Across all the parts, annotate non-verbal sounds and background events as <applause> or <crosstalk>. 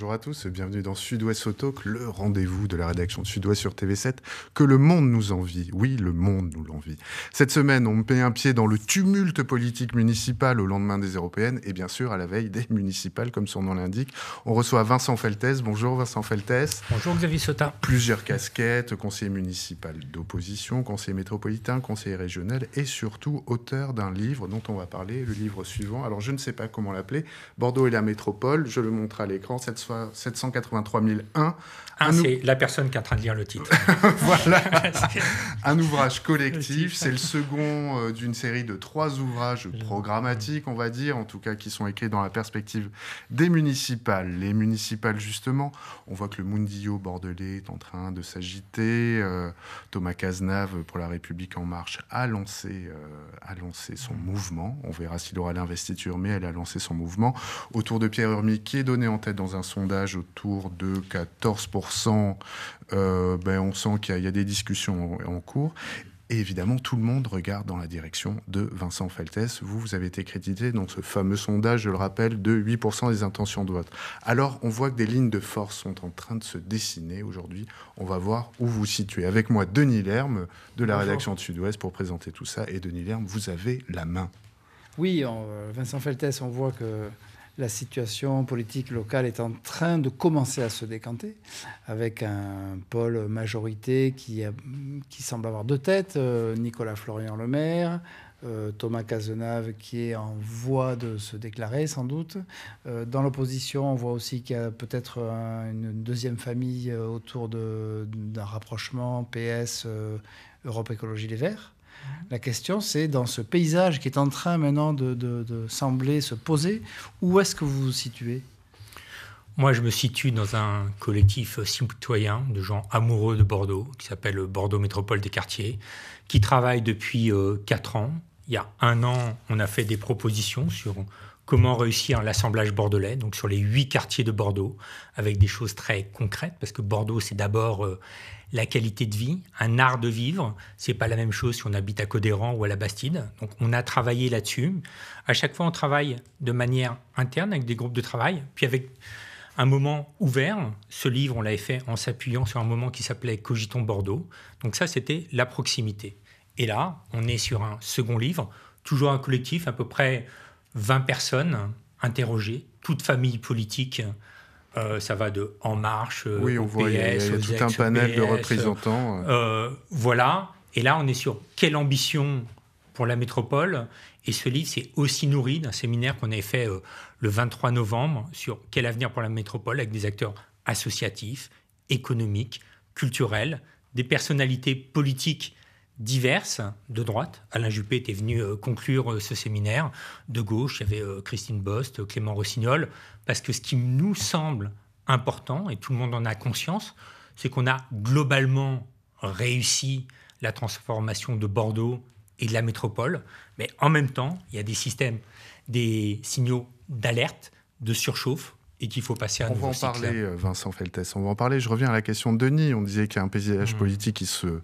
Bonjour à tous, bienvenue dans Sud-Ouest Autoc, le rendez-vous de la rédaction de Sud-Ouest sur TV7 que le monde nous envie. Oui, le monde nous l'envie. Cette semaine, on met un pied dans le tumulte politique municipal au lendemain des européennes et bien sûr à la veille des municipales, comme son nom l'indique. On reçoit Vincent Feltès. Bonjour Vincent Feltès. Bonjour Xavier Sota. Plusieurs casquettes, conseiller municipal d'opposition, conseiller métropolitain, conseiller régional et surtout auteur d'un livre dont on va parler, le livre suivant. Alors je ne sais pas comment l'appeler, Bordeaux et la métropole, je le montre à l'écran cette 783 001. c'est la personne qui est en train de lire le titre. <laughs> <laughs> voilà. un ouvrage collectif. C'est le second euh, d'une série de trois ouvrages programmatiques, on va dire, en tout cas qui sont écrits dans la perspective des municipales. Les municipales, justement, on voit que le Mundillo bordelais est en train de s'agiter. Euh, Thomas Cazenave, euh, pour La République En Marche, a lancé, a lancé son mm. mouvement. On verra s'il aura l'investiture, mais elle a lancé son mouvement. Autour de Pierre Urmi, qui est donné en tête dans un son sondage autour de 14%, euh, ben on sent qu'il y, a des discussions en, cours. Et évidemment, tout le monde regarde dans la direction de Vincent Feltès. Vous, vous avez été crédité dans ce fameux sondage, je le rappelle, de 8% des intentions de vote. Alors, on voit que des lignes de force sont en train de se dessiner aujourd'hui. On va voir où vous situez. Avec moi, Denis Lerme de la rédaction de Sud-Ouest pour présenter tout ça. Et Denis Lerme, vous avez la main. Oui, euh, Vincent Feltès, on voit que la situation politique locale est en train de commencer à se décanter, avec un pôle majorité qui, semble avoir deux têtes, euh, Nicolas Florian Le Maire, euh, Thomas Cazenave qui est en voie de se déclarer sans doute. Euh, dans l'opposition, on voit aussi qu'il y a peut-être une deuxième famille autour d'un rapprochement PS Europe Écologie Les Verts. La question, c'est dans ce paysage qui est en train maintenant de, sembler se poser, où est-ce que vous vous situez Moi, je me situe dans un collectif citoyen de gens amoureux de Bordeaux, qui s'appelle Bordeaux Métropole des quartiers, qui travaille depuis 4 euh, ans. Il y a un an, on a fait des propositions sur comment réussir l'assemblage bordelais, donc sur les huit quartiers de Bordeaux, avec des choses très concrètes, parce que Bordeaux, c'est d'abord euh, la qualité de vie, un art de vivre. Ce n'est pas la même chose si on habite à Codéran ou à la Bastide. Donc, on a travaillé là-dessus. À chaque fois, on travaille de manière interne avec des groupes de travail, puis avec un moment ouvert. Ce livre, on l'avait fait en s'appuyant sur un moment qui s'appelait cogiton Bordeaux. Donc, ça, c'était la proximité. Et là, on est sur un second livre, toujours un collectif à peu près 20 personnes interrogées, toute famille politique, euh, ça va de En Marche, euh, oui, on voit, tout un panel de représentants. Euh, voilà. Et là, on est sur quelle ambition pour la métropole. Et ce livre s'est aussi nourri d'un séminaire qu'on avait fait le 23 novembre sur quel avenir pour la métropole avec des acteurs associatifs, économiques, culturels, des personnalités politiques diverses de droite. Alain Juppé était venu euh, conclure euh, ce séminaire. De gauche, il y avait euh, Christine Bost, Clément Rossignol, parce que ce qui nous semble important, et tout le monde en a conscience, c'est qu'on a globalement réussi la transformation de Bordeaux et de la métropole, mais en même temps, il y a des systèmes, des signaux d'alerte, de surchauffe, et qu'il faut passer à On va en parler, Vincent Feltès, on va en parler. Je reviens à la question de Denis. On disait qu'il y a un paysage mmh. politique qui se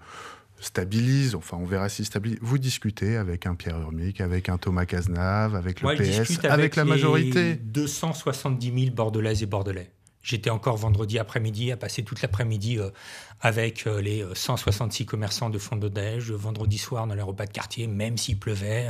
stabilise, enfin on verra si stabilise. Vous discutez avec un Pierre Urmic, avec un Thomas Cazenave, avec le PS, avec, la majorité. 270 000 Bordelaises et Bordelais. J'étais encore vendredi après-midi à passer toute l'après-midi euh, avec euh, les 166 euh, commerçants de fond de neige. Vendredi soir, dans les repas de quartier, même s'il pleuvait.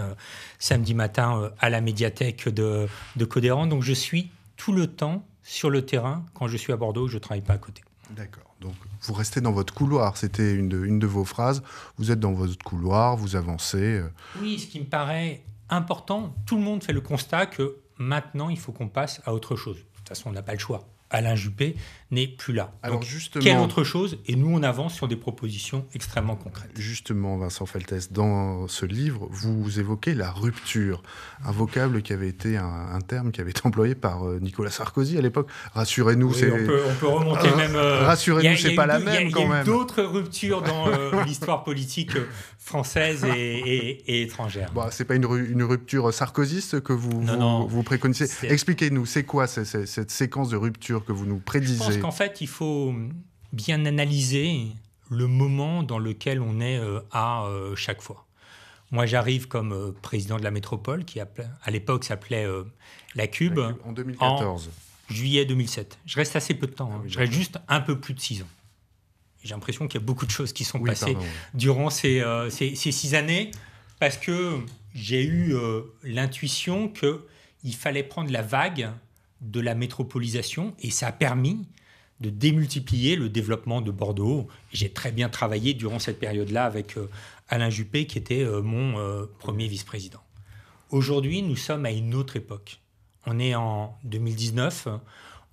samedi matin, à la médiathèque de, de Donc je suis tout le temps sur le terrain. Quand je suis à Bordeaux, je ne travaille pas à côté. D'accord. Donc vous restez dans votre couloir, c'était une de, une de vos phrases, vous êtes dans votre couloir, vous avancez. Euh. Oui, ce qui me paraît important, tout le monde fait le constat que maintenant il faut qu'on passe à autre chose. De toute façon, on n'a pas le choix. Alain Juppé n'est plus là. Alors quelle autre chose Et nous, on avance sur des propositions extrêmement concrètes. Justement, Vincent Feltès, dans ce livre, vous évoquez la rupture, un vocable qui avait été un, terme qui avait été employé par euh, Nicolas Sarkozy à l'époque. Rassurez-nous, c'est on peut, on remonter ah, même. Euh, rassurez-nous, c'est pas la même y a, Il y a eu D'autres ruptures dans euh, l'histoire politique française et, étrangère. Bon, bah, c'est pas une, rupture sarkozyste que vous préconisez. Expliquez-nous, c'est quoi cette, cette séquence de rupture que vous nous prédisez. Je pense qu'en fait, il faut bien analyser le moment dans lequel on est euh, à euh, chaque fois. Moi, j'arrive comme euh, président de la métropole, qui à l'époque s'appelait la Cube. en 2014. juillet 2007. Je reste assez peu de temps. Ah hein. je reste juste un peu plus de six ans. J'ai l'impression qu'il y a beaucoup de choses qui sont passées durant ces, six années, parce que j'ai eu l'intuition qu'il fallait prendre la vague de la métropolisation et ça a permis de démultiplier le développement de Bordeaux. J'ai très bien travaillé durant cette période-là avec euh, Alain Juppé, qui était euh, mon euh, premier vice-président. Aujourd'hui, nous sommes à une autre époque. On est en 2019,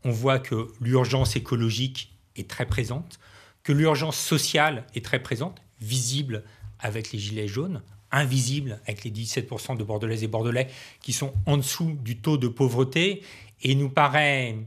on voit que l'urgence écologique est très présente, que l'urgence sociale est très présente, visible avec les gilets jaunes, invisible, avec les 17% de Bordelais et Bordelais qui sont en dessous du taux de pauvreté. Et il nous paraît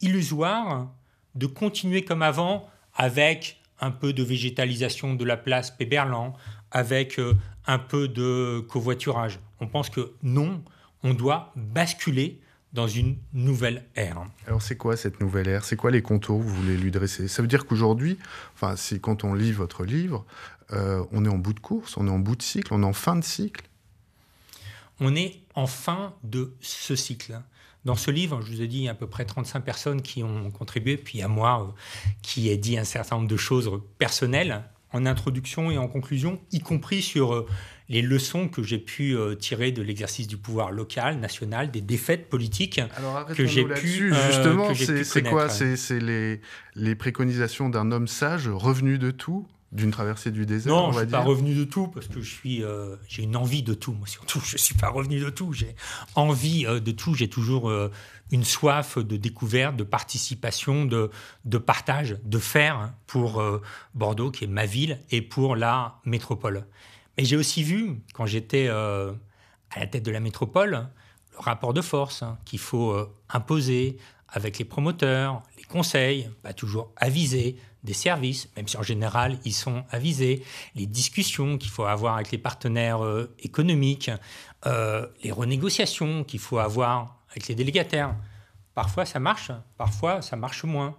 illusoire de continuer comme avant avec un peu de végétalisation de la place Péberlan, avec euh, un peu de covoiturage. On pense que non, on doit basculer dans une nouvelle ère. Alors c'est quoi cette nouvelle ère C'est quoi les contours que vous voulez lui dresser Ça veut dire qu'aujourd'hui, enfin, si quand on lit votre livre, euh, on est en bout de course, on est en bout de cycle, on est en fin de cycle. On est en fin de ce cycle. Dans ce livre, je vous ai dit à peu près 35 personnes qui ont contribué, puis à moi euh, qui ai dit un certain nombre de choses personnelles en introduction et en conclusion, y compris sur euh, les leçons que j'ai pu euh, tirer de l'exercice du pouvoir local, national, des défaites politiques euh, que j'ai pu justement. C'est quoi C'est les, préconisations d'un homme sage revenu de tout d'une traversée du désert on va je suis pas revenu de tout parce que je suis, euh, j'ai une envie de tout. Moi surtout, <laughs> je suis pas revenu de tout. J'ai envie de tout. J'ai toujours une soif de découverte, de participation, de, de partage, de faire pour Bordeaux qui est ma ville et pour la métropole. Mais j'ai aussi vu, quand j'étais euh, à la tête de la métropole, le rapport de force hein, qu'il faut euh, imposer avec les promoteurs, les conseils, pas toujours avisés, des services, même si en général ils sont avisés, les discussions qu'il faut avoir avec les partenaires euh, économiques, les renégociations qu'il faut avoir avec les délégataires. Parfois ça marche, parfois ça marche moins.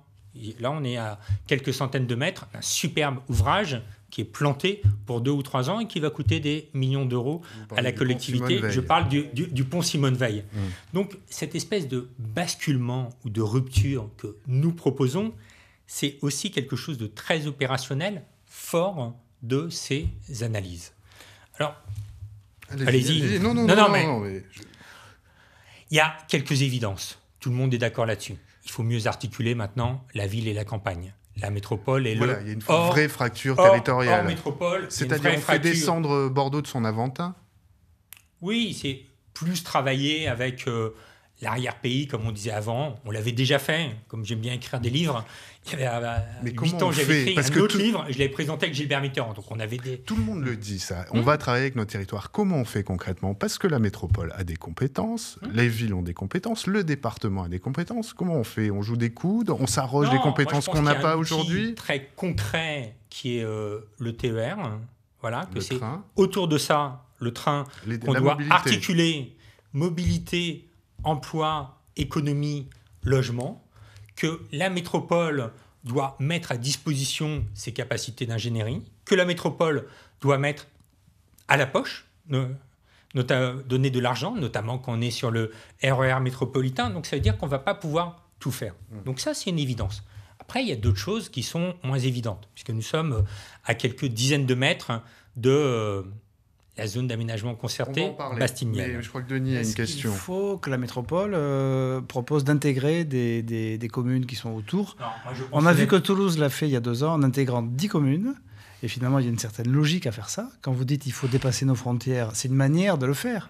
là on est à quelques centaines de mètres un superbe ouvrage qui est planté pour deux ou trois ans et qui va coûter des millions d'euros à la collectivité. Je parle du, pont Simone Veil. Mmh. Donc cette espèce de basculement ou de rupture que nous proposons, c'est aussi quelque chose de très opérationnel, fort de ces analyses. Alors, allez-y. non, non, non, mais, Il y a quelques évidences. Tout le monde est d'accord là-dessus. Il faut mieux articuler maintenant la ville et la campagne la métropole est là Voilà, il y a une vraie fracture territoriale. c'est-à-dire qu'on fait descendre Bordeaux de son Aventin. Oui, c'est plus travailler avec euh, l'arrière-pays, comme on disait avant, on l'avait déjà fait. Comme j'aime bien écrire des livres, il y avait euh, Mais 8 ans, j'avais écrit un que autre livre, je l'avais présenté avec Gilbert Mitterrand. Donc on avait des... Tout le monde le dit, ça. On hum. va travailler avec nos territoires. Comment on fait concrètement Parce que la métropole a des compétences, hum. les villes ont des compétences, le département a des compétences. Comment on fait On joue des coudes On s'arroge des compétences qu'on n'a pas aujourd'hui Très concret qui est euh, le TER. Hein. Voilà, que c'est autour de ça, le train, qu'on doit articuler mobilité, emploi, économie, logement, que la métropole doit mettre à disposition ses capacités d'ingénierie, que la métropole doit mettre à la poche, donner de l'argent, notamment quand on est sur le RER e métropolitain. Donc ça veut dire qu'on ne va pas pouvoir tout faire. Mmh. Donc ça, c'est une évidence. Après, il y a d'autres choses qui sont moins évidentes, puisque nous sommes à quelques dizaines de mètres de, euh, la zone d'aménagement concerté par Je crois que Denis a une question. il faut que la métropole euh, propose d'intégrer des, communes qui sont autour. on a vu que Toulouse l'a fait il y a deux ans en intégrant dix communes. Et finalement, il y a une certaine logique à faire ça. Quand vous dites qu'il faut dépasser nos frontières, c'est une manière de le faire.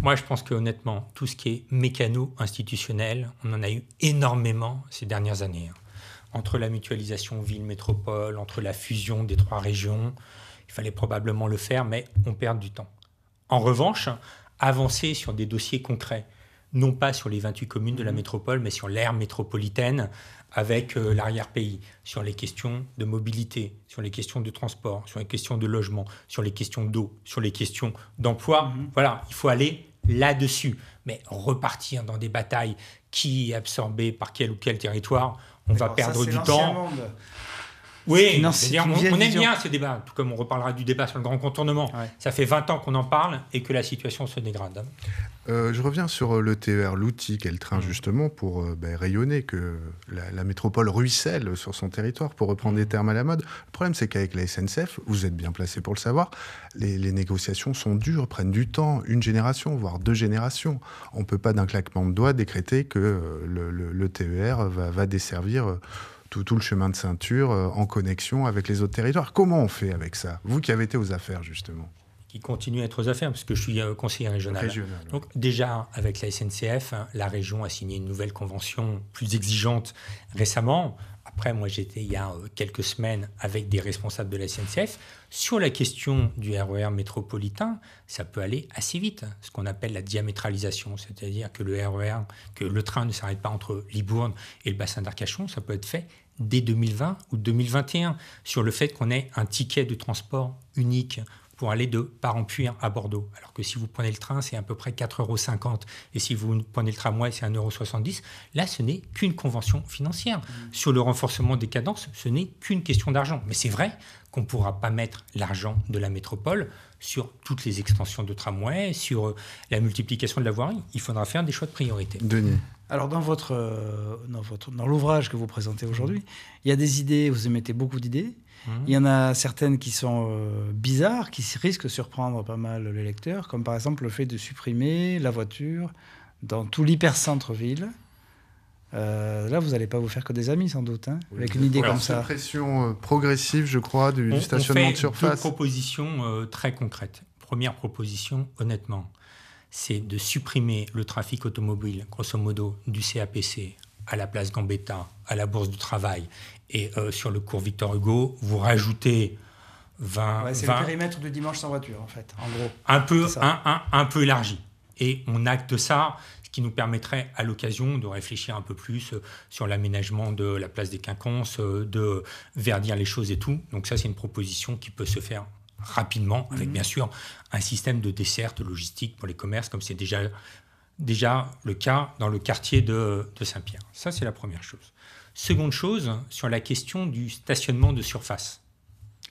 Moi, je pense que honnêtement, tout ce qui est mécano institutionnel, on en a eu énormément ces dernières années. Hein. Entre la mutualisation ville-métropole, entre la fusion des trois régions, il fallait probablement le faire, mais on perd du temps. En revanche, avancer sur des dossiers concrets, non pas sur les 28 communes de la mmh. métropole, mais sur l'aire métropolitaine avec euh, l'arrière-pays, sur les questions de mobilité, sur les questions de transport, sur les questions de logement, sur les questions d'eau, sur les questions d'emploi. Mmh. Voilà, il faut aller là-dessus. Mais repartir dans des batailles qui est par quel ou quel territoire, on va perdre du temps. Oui, on, aime bien ce débat, tout comme on reparlera du débat sur le grand contournement. Ça fait 20 ans qu'on en parle et que la situation se dégrade. Euh, je reviens sur euh, le TER, l'outil qu'elle traîne train mm. justement pour euh, ben, rayonner, que la, métropole ruisselle sur son territoire, pour reprendre des mm. termes à la mode. Le problème, c'est qu'avec la SNCF, vous êtes bien placé pour le savoir, les, négociations sont dures, prennent du temps, une génération, voire deux générations. On ne peut pas d'un claquement de doigts décréter que le, TER va, va desservir tout, le chemin de ceinture euh, en connexion avec les autres territoires. Comment on fait avec ça Vous qui avez été aux affaires, justement. Qui continue à être aux affaires, parce que je suis euh, conseiller régional. Donc, déjà, avec la SNCF, hein, la région a signé une nouvelle convention plus exigeante récemment. Après, moi, j'étais il y a euh, quelques semaines avec des responsables de la SNCF. Sur la question du RER e métropolitain, ça peut aller assez vite, hein, ce qu'on appelle la diamétralisation, c'est-à-dire que le RER, e que le train ne s'arrête pas entre Libourne et le bassin d'Arcachon, ça peut être fait dès 2020 ou 2021 sur le fait qu'on ait un ticket de transport unique pour aller de Parampuire à Bordeaux. Alors que si vous prenez le train, c'est à peu près 4,50 euros. Et si vous prenez le tramway, c'est 1,70 euros. Là, ce n'est qu'une convention financière. Mmh. Sur le renforcement des cadences, ce n'est qu'une question d'argent. Mais c'est vrai qu'on ne pourra pas mettre l'argent de la métropole sur toutes les extensions de tramway, sur euh, la multiplication de la voirie. Il faudra faire des choix de priorité. Alors euh, dans votre dans l'ouvrage que vous présentez aujourd'hui, il y a des idées, vous émettez beaucoup d'idées. Mhm. Il y en a certaines qui sont euh, bizarres, qui risquent de surprendre pas mal les lecteurs, comme par exemple le fait de supprimer la voiture dans tout l'hypercentre ville. Euh, là, vous n'allez pas vous faire que des amis, sans doute, hein, avec une idée comme ça. Une pression euh, progressive, je crois, du, stationnement surface. Deux propositions euh, très concrètes. Première proposition, honnêtement, c'est de supprimer le trafic automobile, grosso modo, du CAPC à la place Gambetta, à la Bourse du Travail et sur le cours Victor Hugo. Vous rajoutez 20. c'est le périmètre de dimanche sans voiture, en fait, en gros. Un peu, un peu élargi et on acte ça, ce qui nous permettrait à l'occasion de réfléchir un peu plus euh, sur l'aménagement de la place des quinconces, euh, de verdir les choses et tout. Donc ça, c'est une proposition qui peut se faire rapidement, avec mhm. bien sûr un système de desserte logistique pour les commerces, comme c'est déjà, déjà le cas dans le quartier de, Saint-Pierre. Ça, c'est la première chose. Seconde chose, sur la question du stationnement de surface.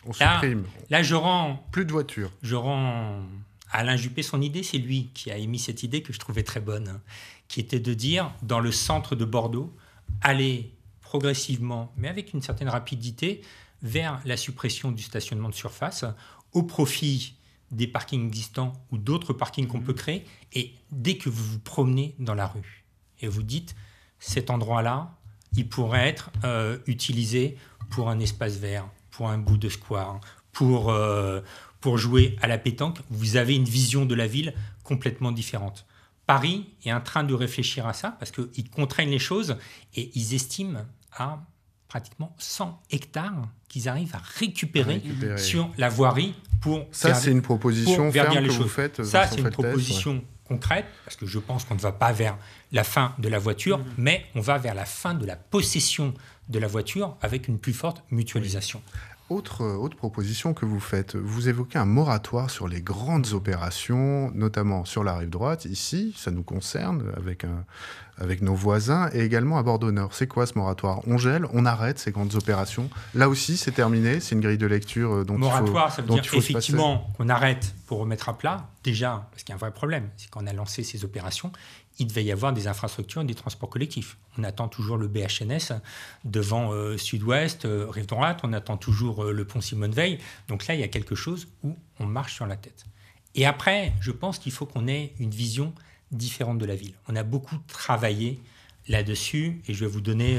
On là, supprime. Là, je rends... Plus de voitures. Je rends Alain Juppé, son idée, c'est lui qui a émis cette idée que je trouvais très bonne, hein, qui était de dire, dans le centre de Bordeaux, aller progressivement, mais avec une certaine rapidité, vers la suppression du stationnement de surface au profit des parkings existants ou d'autres parkings qu'on mhm. peut créer. Et dès que vous vous promenez dans la rue et vous dites, cet endroit-là, il pourrait être euh, utilisé pour un espace vert, pour un bout de square, pour, euh, pour jouer à la pétanque, vous avez une vision de la ville complètement différente. Paris est en train de réfléchir à ça parce qu'ils contraignent les choses et ils estiment à pratiquement 100 hectares qu'ils arrivent à récupérer, sur la voirie pour ça c'est une proposition ferme que les vous faites ça c'est une proposition concrète parce que je pense qu'on ne va pas vers la fin de la voiture mhm. mais on va vers la fin de la possession de la voiture avec une plus forte mutualisation euh, autre, proposition que vous faites, vous évoquez un moratoire sur les grandes opérations, notamment sur la rive droite, ici, ça nous concerne, avec, avec nos voisins, et également à bord d'honneur. C'est quoi ce moratoire On gèle, on arrête ces grandes opérations. Là aussi, c'est terminé, c'est une grille de lecture euh, dont Moratoire, il faut, ça veut dire effectivement qu'on arrête pour remettre à plat, déjà, parce qu'il y a un vrai problème, c'est qu'on a lancé ces opérations il devait y avoir des infrastructures et des transports collectifs. On attend toujours le BHNS devant euh, Sud-Ouest, euh, Rive Droite, on attend toujours euh, le pont Simone Veil. Donc là, il y a quelque chose où on marche sur la tête. Et après, je pense qu'il faut qu'on ait une vision différente de la ville. On a beaucoup travaillé là-dessus et je vais vous donner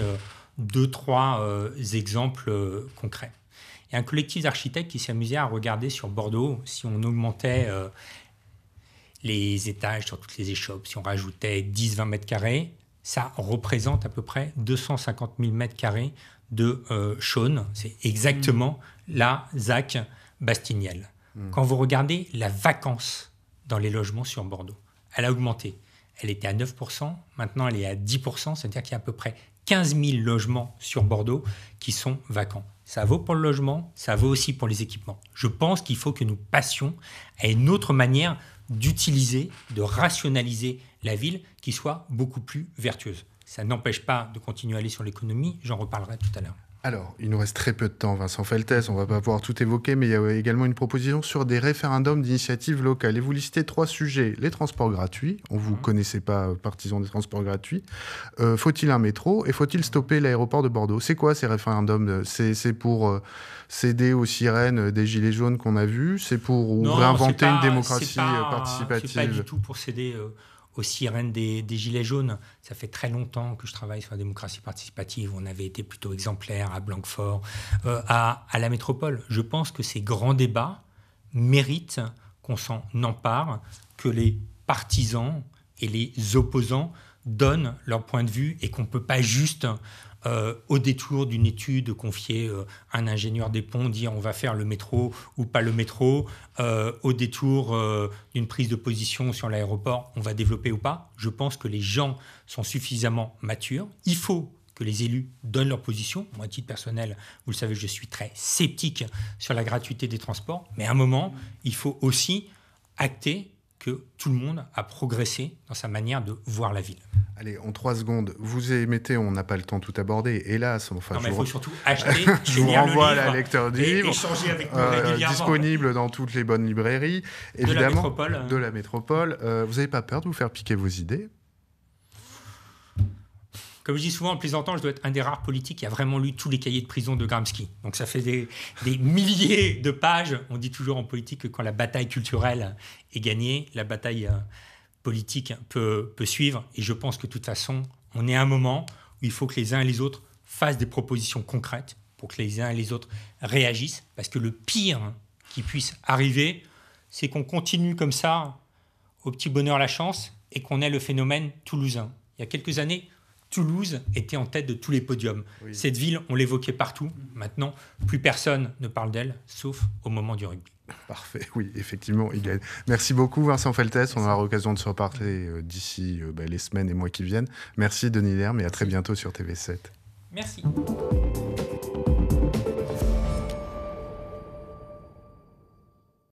deux, trois exemples concrets. Il y a un collectif d'architectes qui s'amusait à regarder sur Bordeaux si on augmentait les étages sur toutes les échoppes, si on rajoutait 10-20 mètres carrés, ça représente à peu près 250 000 mètres carrés de euh, Chaune. C'est exactement mmh. la ZAC Bastignel. Mmh. Quand vous regardez la vacance dans les logements sur Bordeaux, elle a augmenté. Elle était à 9%, maintenant elle est à 10%, c'est-à-dire qu'il y a à peu près 15 000 logements sur Bordeaux qui sont vacants. Ça vaut pour le logement, ça vaut aussi pour les équipements. Je pense qu'il faut que nous passions à une autre manière d'utiliser, de rationaliser la ville qui soit beaucoup plus vertueuse. Ça n'empêche pas de continuer à aller sur l'économie, j'en reparlerai tout à l'heure. Alors, il nous reste très peu de temps, Vincent Feltès, on va pas pouvoir tout évoquer, mais il y a également une proposition sur des référendums d'initiative locale. Et vous listez trois sujets. Les transports gratuits, on ne vous mmh. connaissait pas euh, partisan des transports gratuits. Euh, faut-il un métro et faut-il stopper l'aéroport de Bordeaux C'est quoi ces référendums C'est pour euh, céder aux sirènes des gilets jaunes qu'on a vus C'est pour réinventer une démocratie participative C'est pas du tout pour céder aux sirènes des, Gilets jaunes. Ça fait très longtemps que je travaille sur la démocratie participative. On avait été plutôt exemplaire à Blanquefort, euh, à, à, la métropole. Je pense que ces grands débats méritent qu'on s'en empare, que les partisans et les opposants donnent leur point de vue et qu'on ne peut pas juste euh, au détour d'une étude confiée à euh, un ingénieur des ponts, dire on va faire le métro ou pas le métro, euh, au détour d'une prise de position sur l'aéroport, on va développer ou pas. Je pense que les gens sont suffisamment matures. Il faut que les élus donnent leur position. Moi, à titre personnel, vous le savez, je suis très sceptique sur la gratuité des transports, mais à un moment, il faut aussi acter que tout le monde a progressé dans sa manière de voir la ville. Allez, en trois secondes, vous émettez, on n'a pas le temps tout aborder, hélas. Enfin, il faut surtout acheter. <laughs> je vous renvoie à la lecteur du livre. avec euh, disponible dans toutes les bonnes librairies, évidemment. Hein. De la métropole. Euh, vous n'avez pas peur de vous faire piquer vos idées comme je dis souvent en plaisantant, je dois être un des rares politiques qui a vraiment lu tous les cahiers de prison de Gramsci. Donc ça fait des, milliers de pages. On dit toujours en politique que quand la bataille culturelle est gagnée, la bataille euh, politique peut, peut suivre. Et je pense que de toute façon, on est à un moment où il faut que les uns et les autres fassent des propositions concrètes pour que les uns et les autres réagissent. Parce que le pire qui puisse arriver, c'est qu'on continue comme ça, au petit bonheur la chance, et qu'on ait le phénomène toulousain. Il y a quelques années, Toulouse était en tête de tous les podiums. Cette ville, on l'évoquait partout. Maintenant, plus personne ne parle d'elle, sauf au moment du rugby. Parfait, oui, effectivement. Merci beaucoup, Vincent Feltes. On aura l'occasion de se reparler euh, d'ici euh, bah, les semaines et mois qui viennent. Merci, Denis Lerme, et à très bientôt sur TV7. Merci.